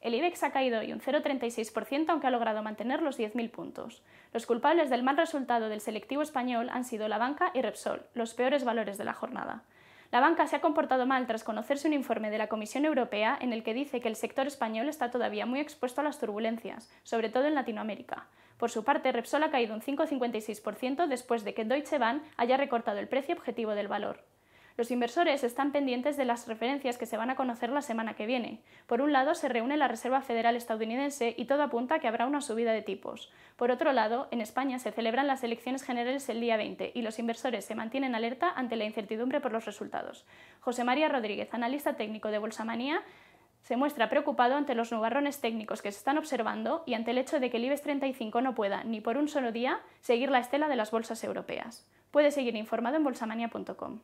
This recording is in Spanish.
El IBEX ha caído y un 0,36%, aunque ha logrado mantener los 10.000 puntos. Los culpables del mal resultado del selectivo español han sido la banca y Repsol, los peores valores de la jornada. La banca se ha comportado mal tras conocerse un informe de la Comisión Europea en el que dice que el sector español está todavía muy expuesto a las turbulencias, sobre todo en Latinoamérica. Por su parte, Repsol ha caído un 5,56% después de que Deutsche Bank haya recortado el precio objetivo del valor. Los inversores están pendientes de las referencias que se van a conocer la semana que viene. Por un lado, se reúne la Reserva Federal estadounidense y todo apunta a que habrá una subida de tipos. Por otro lado, en España se celebran las elecciones generales el día 20 y los inversores se mantienen alerta ante la incertidumbre por los resultados. José María Rodríguez, analista técnico de Bolsamanía, se muestra preocupado ante los nubarrones técnicos que se están observando y ante el hecho de que el IBEX 35 no pueda, ni por un solo día, seguir la estela de las bolsas europeas. Puede seguir informado en bolsamania.com.